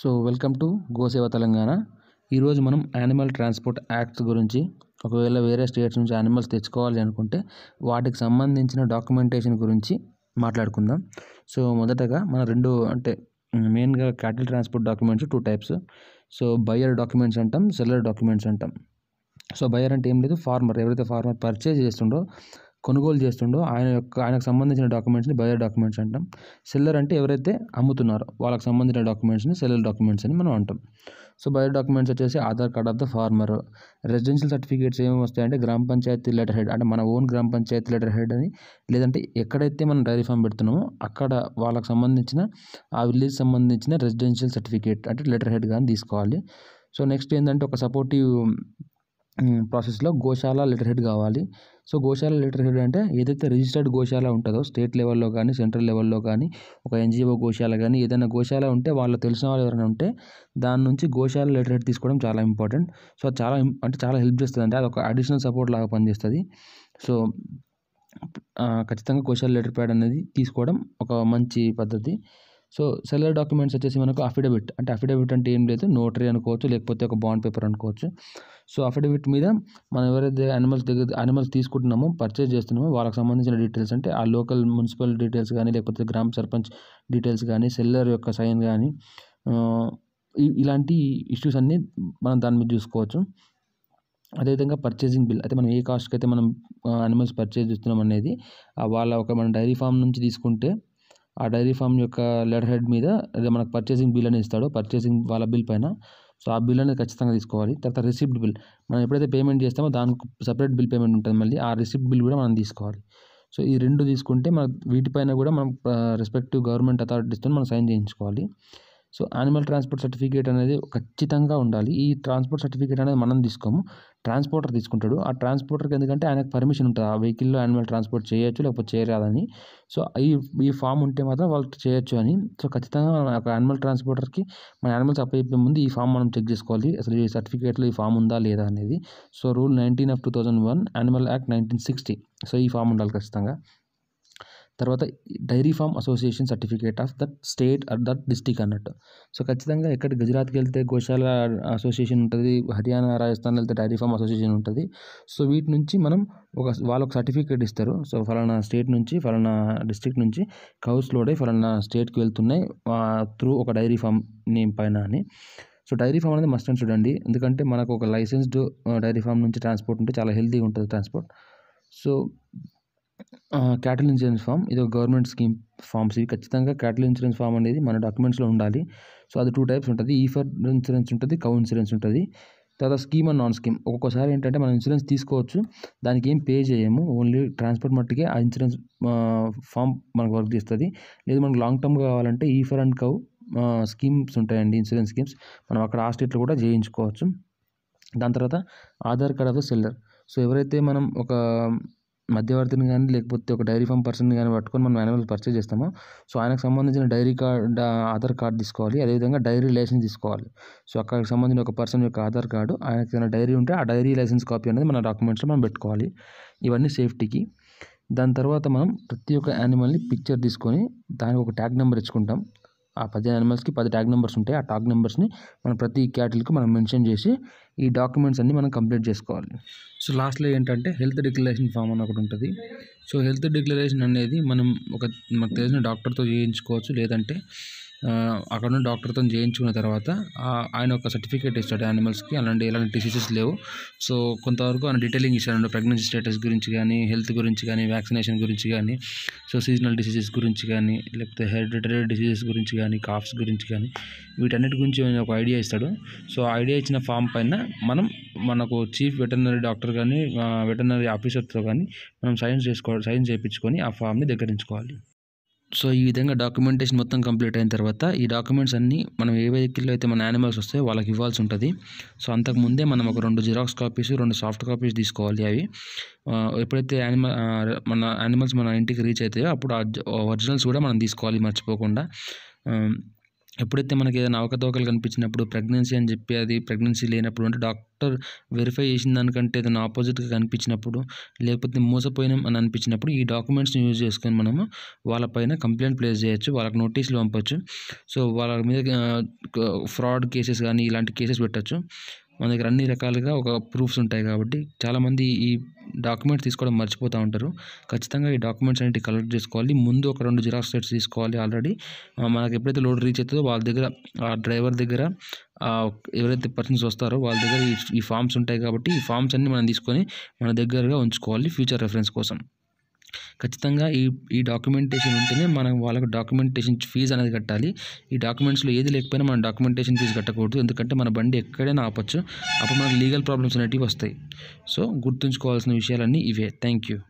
so welcome to గోసేవ తెలంగాణ ఈరోజు మనం యానిమల్ ట్రాన్స్పోర్ట్ యాక్ట్స్ గురించి ఒకవేళ వేరే స్టేట్స్ నుంచి యానిమల్స్ తెచ్చుకోవాలి అనుకుంటే వాటికి సంబంధించిన డాక్యుమెంటేషన్ గురించి మాట్లాడుకుందాం సో మొదటగా మన రెండు అంటే మెయిన్గా cattle transport documents two types so buyer documents అంటాం సెల్లర్ డాక్యుమెంట్స్ అంటాం సో బయర్ అంటే ఏం లేదు ఫార్మర్ ఎవరైతే ఫార్మర్ పర్చేజ్ చేస్తుండో కొనుగోలు చేస్తుండో ఆయన యొక్క ఆయనకు సంబంధించిన డాక్యుమెంట్స్ని బయర్ డాక్యుమెంట్స్ అంటాం సెల్లర్ అంటే ఎవరైతే అమ్ముతున్నారో వాళ్ళకి సంబంధించిన డాక్యుమెంట్స్ని సెల్లర్ డాక్యుమెంట్స్ అని మనం అంటాం సో బయర్ డాక్యుమెంట్స్ వచ్చేసి Aadhaar card of the farmer residential certificates ఏమి వస్తాయంటే గ్రామ పంచాయతీ లెటర్ హెడ్ అంటే మన ఓన్ గ్రామ పంచాయతీ లెటర్ హెడ్ అని లేదంటే ఎక్కడైతే మనం డైరీ ఫామ్ పెడుతున్నామో అక్కడ వాళ్ళకి సంబంధించిన ఆ విలేజ్ సంబంధించిన రెసిడెన్షియల్ సర్టిఫికేట్ అంటే లెటర్ హెడ్ కానీ తీసుకోవాలి సో నెక్స్ట్ ఏంటంటే ఒక సపోర్టివ్ ప్రాసెస్లో గోశాల లెటర్ హెడ్ కావాలి సో గోశాల లీటర్ హెడ్ అంటే ఏదైతే రిజిస్టర్డ్ గోశాల ఉంటుందో స్టేట్ లెవెల్లో కానీ సెంట్రల్ లెవెల్లో కానీ ఒక ఎన్జిఓ గోశాల కానీ ఏదైనా గోశాల ఉంటే వాళ్ళు తెలిసిన వాళ్ళు ఎవరైనా ఉంటే దాని నుంచి గోశాల లీటర్ హెడ్ తీసుకోవడం చాలా ఇంపార్టెంట్ సో చాలా అంటే చాలా హెల్ప్ చేస్తుంది అంటే అది ఒక అడిషనల్ సపోర్ట్ లాగా పనిచేస్తుంది సో ఖచ్చితంగా గోశాల లీటర్ ప్యాడ్ అనేది తీసుకోవడం ఒక మంచి పద్ధతి సో సెల్లర్ డాక్యుమెంట్స్ వచ్చేసి మనకు అఫిడవిట్ అంటే అఫిడవిట్ అంటే ఏం లేదు నోటరీ అనుకోవచ్చు లేకపోతే ఒక బాండ్ పేపర్ అనుకోవచ్చు సో అఫిడవిట్ మీద మనం ఎవరైతే అనిమల్స్ దగ్గర అనిమల్స్ తీసుకుంటున్నామో పర్చేజ్ చేస్తున్నామో వాళ్ళకి సంబంధించిన డీటెయిల్స్ అంటే ఆ లోకల్ మున్సిపల్ డీటెయిల్స్ కానీ లేకపోతే గ్రామ సర్పంచ్ డీటెయిల్స్ కానీ సెల్లర్ యొక్క సైన్ కానీ ఇలాంటి ఇష్యూస్ అన్నీ మనం దాని మీద చూసుకోవచ్చు అదేవిధంగా పర్చేసింగ్ బిల్ అయితే మనం ఏ కాస్ట్కి అయితే మనం అనిమల్స్ పర్చేజ్ చేస్తున్నాం అనేది వాళ్ళ ఒక మన డైరీ ఫామ్ నుంచి తీసుకుంటే ఆ డైరీ ఫామ్ యొక్క లెటర్ హెడ్ మీద మనకు పర్చేసింగ్ బిల్ అని ఇస్తాడు పర్చేసింగ్ వాళ్ళ బిల్ పైన సో ఆ బిల్ అనేది ఖచ్చితంగా తీసుకోవాలి తర్వాత రిసిప్ట్ బిల్ మనం ఎప్పుడైతే పేమెంట్ చేస్తామో దానికి సపరేట్ బిల్ పేమెంట్ ఉంటుంది మళ్ళీ ఆ రిసిప్ట్ బిల్ కూడా మనం తీసుకోవాలి సో ఈ రెండు తీసుకుంటే మన వీటిపైన కూడా మనం రెస్పెక్టివ్ గవర్నమెంట్ అథారిటీస్తో మనం సైన్ చేయించుకోవాలి సో యానిమల్ ట్రాన్స్పోర్ట్ సర్టిఫికేట్ అనేది ఖచ్చితంగా ఉండాలి ఈ ట్రాన్స్పోర్ట్ సర్టిఫికేట్ అనేది మనం తీసుకోము ట్రాన్స్పోర్టర్ తీసుకుంటాడు ఆ ట్రాన్స్పోర్టర్కి ఎందుకంటే ఆయనకు పర్మిషన్ ఉంటుంది ఆ వెహికల్లో యానిమల్ ట్రాన్స్పోర్ట్ చేయొచ్చు లేకపోతే చేయరాదని సో ఈ ఈ ఫామ్ ఉంటే మాత్రం వాళ్ళు చేయొచ్చు అని సో ఖచ్చితంగా ఒక యానిమల్ ట్రాన్స్పోర్టర్కి మన యానిమల్స్ అప్పయ్యే ముందు ఈ ఫామ్ మనం చెక్ చేసుకోవాలి అసలు ఈ సర్టిఫికేట్లో ఈ ఫామ్ ఉందా లేదా అనేది so rule nineteen of two thousand one animal act nineteen sixty so ఈ ఫామ్ ఉండాలి ఖచ్చితంగా తర్వాత dairy farm association certificate of that state or that district అన్నట్టు సో ఖచ్చితంగా ఎక్కడ గుజరాత్కి వెళ్తే గోశాల అసోసియేషన్ ఉంటుంది హర్యానా రాజస్థాన్ వెళ్తే డైరీ ఫామ్ అసోసియేషన్ ఉంటుంది సో వీటి నుంచి మనం ఒక వాళ్ళు ఒక సర్టిఫికేట్ ఇస్తారు సో ఫలానా స్టేట్ నుంచి ఫలానా డిస్టిక్ నుంచి కౌస్ లోడే ఫలానా స్టేట్కి వెళ్తున్నాయి త్రూ ఒక డైరీ ఫామ్ నేమ్ పైన అని సో డైరీ ఫామ్ అనేది మస్ట్ అండ్ చూడండి ఎందుకంటే మనకు ఒక లైసెన్స్డ్ డైరీ ఫామ్ నుంచి ట్రాన్స్పోర్ట్ ఉంటే చాలా హెల్తీగా ఉంటుంది transport so cattle insurance farm ఇది ఒక గవర్నమెంట్ స్కీమ్ ఫామ్స్ ఇవి ఖచ్చితంగా క్యాటిల్ ఇన్సూరెన్స్ ఫామ్ అనేది మన డాక్యుమెంట్స్లో ఉండాలి సో అది టూ టైప్స్ ఉంటుంది ఈ ఫర్ ఇన్సూరెన్స్ ఉంటుంది కౌ ఇన్సూరెన్స్ ఉంటుంది తర్వాత స్కీమ్ అండ్ నాన్ స్కీమ్ ఒక్కొక్కసారి ఏంటంటే మనం ఇన్సూరెన్స్ తీసుకోవచ్చు దానికి ఏం పే చేయము ఓన్లీ ట్రాన్స్పోర్ట్ మట్టుకే ఆ ఇన్సూరెన్స్ ఫామ్ మనకు వర్క్ చేస్తుంది లేదు మనకు లాంగ్ టర్మ్ కావాలంటే ఈ ఫర్ అండ్ కౌ స్కీమ్స్ ఉంటాయండి ఇన్సూరెన్స్ స్కీమ్స్ మనం అక్కడ ఆ స్టేట్లో కూడా చేయించుకోవచ్చు దాని తర్వాత Aadhaar card of the seller so ఎవరైతే మనం ఒక మధ్యవర్తిని కానీ లేకపోతే ఒక డైరీ ఫామ్ పర్సన్ కానీ పట్టుకొని మనం యానిమల్ పర్చేజ్ చేస్తాము సో ఆయనకు సంబంధించిన డైరీ కార్డ్ ఆధార్ కార్డ్ తీసుకోవాలి అదేవిధంగా డైరీ లైసెన్స్ తీసుకోవాలి సో అక్కడికి సంబంధించిన ఒక పర్సన్ యొక్క ఆధార్ కార్డు ఆయనకి ఏదైనా డైరీ ఉంటే ఆ డైరీ లైసెన్స్ కాపీ అనేది మన డాక్యుమెంట్స్లో మనం పెట్టుకోవాలి ఇవన్నీ సేఫ్టీకి దాని తర్వాత మనం ప్రతి ఒక్క యానిమల్ని పిక్చర్ తీసుకొని దానికి ఒక ట్యాగ్ నెంబర్ ఇచ్చుకుంటాం ఆ పదిహేను అనిమల్స్కి పది ట్యాగ్ నెంబర్స్ ఉంటాయి ఆ ట్యాగ్ నెంబర్స్ని మనం ప్రతి క్యాటిల్కి మనం మెన్షన్ చేసి ఈ డాక్యుమెంట్స్ అన్ని మనం కంప్లీట్ చేసుకోవాలి సో లాస్ట్లో ఏంటంటే హెల్త్ డిక్లరేషన్ ఫామ్ అని ఒకటి ఉంటుంది సో హెల్త్ డిక్లరేషన్ అనేది మనం ఒక మనకు తెలిసిన డాక్టర్తో చేయించుకోవచ్చు లేదంటే అక్కడ నుండి డాక్టర్తో చేయించుకున్న తర్వాత ఆయన ఒక సర్టిఫికేట్ ఇస్తాడు యానిమల్స్కి అలాంటి ఎలాంటి డిసీజెస్ లేవు సో కొంతవరకు ఆయన డీటెయిలింగ్ ఇస్తాడు ప్రెగ్నెన్సీ స్టేటస్ గురించి కానీ హెల్త్ గురించి కానీ వ్యాక్సినేషన్ గురించి కానీ సో సీజనల్ డిసీజెస్ గురించి కానీ లేకపోతే హెరిడిటరీ డిసీజెస్ గురించి కానీ కాఫ్స్ గురించి కానీ వీటన్నిటి గురించి ఒక ఐడియా ఇస్తాడు సో ఐడియా ఇచ్చిన ఫామ్ పైన మనం మనకు చీఫ్ వెటర్నరీ డాక్టర్ కానీ వెటర్నరీ ఆఫీసర్తో కానీ మనం సైన్స్ చేసుకోవాలి సైన్స్ చేయించుకొని ఆ ఫామ్ని దగ్గరించుకోవాలి సో ఈ విధంగా డాక్యుమెంటేషన్ మొత్తం కంప్లీట్ అయిన తర్వాత ఈ డాక్యుమెంట్స్ అన్నీ మనం ఏ వెహికల్లో అయితే మన యానిమల్స్ వస్తాయో వాళ్ళకి ఇవ్వాల్సి ఉంటుంది సో అంతకు ముందే మనం ఒక రెండు జిరాక్స్ కాపీస్ రెండు సాఫ్ట్ కాపీస్ తీసుకోవాలి అవి ఎప్పుడైతే యానిమల్ మన యానిమల్స్ మన ఇంటికి రీచ్ అవుతాయో అప్పుడు ఒరిజినల్స్ కూడా మనం తీసుకోవాలి మర్చిపోకుండా ఎప్పుడైతే మనకి ఏదైనా అవకతవకలు కనిపించినప్పుడు ప్రెగ్నెన్సీ అని చెప్పి అది ప్రెగ్నెన్సీ లేనప్పుడు అంటే డాక్టర్ వెరిఫై చేసిన దానికంటే ఏదైనా ఆపోజిట్గా కనిపించినప్పుడు లేకపోతే మోసపోయినాం అని అనిపించినప్పుడు ఈ డాక్యుమెంట్స్ని యూజ్ చేసుకొని మనము వాళ్ళపైన కంప్లైంట్ ప్లేస్ చేయొచ్చు వాళ్ళకి నోటీసులు పంపవచ్చు సో వాళ్ళ మీద ఫ్రాడ్ కేసెస్ కానీ ఇలాంటి కేసెస్ పెట్టచ్చు మన దగ్గర అన్ని రకాలుగా ఒక ప్రూఫ్స్ ఉంటాయి కాబట్టి చాలామంది ఈ డాక్యుమెంట్స్ తీసుకోవడం మర్చిపోతూ ఉంటారు ఖచ్చితంగా ఈ డాక్యుమెంట్స్ అనేవి కలెక్ట్ చేసుకోవాలి ముందు ఒక రెండు జిరాక్స్ సెట్స్ తీసుకోవాలి ఆల్రెడీ మనకు ఎప్పుడైతే లోడ్ రీచ్ అవుతుందో వాళ్ళ దగ్గర ఆ డ్రైవర్ దగ్గర ఎవరైతే పర్సన్స్ వస్తారో వాళ్ళ దగ్గర ఈ ఫామ్స్ ఉంటాయి కాబట్టి ఈ ఫామ్స్ అన్ని మనం తీసుకొని మన దగ్గరగా ఉంచుకోవాలి ఫ్యూచర్ రెఫరెన్స్ కోసం ఖచ్చితంగా ఈ ఈ డాక్యుమెంటేషన్ ఉంటేనే మనం వాళ్ళకి డాక్యుమెంటేషన్ ఫీజు అనేది కట్టాలి ఈ డాక్యుమెంట్స్లో ఏది లేకపోయినా మనం డాక్యుమెంటేషన్ ఫీజు కట్టకూడదు ఎందుకంటే మన బండి ఎక్కడైనా ఆపచ్చు అప్పుడు మనకు లీగల్ ప్రాబ్లమ్స్ అనేటివి వస్తాయి సో గుర్తుంచుకోవాల్సిన విషయాలన్నీ ఇవే థ్యాంక్ యూ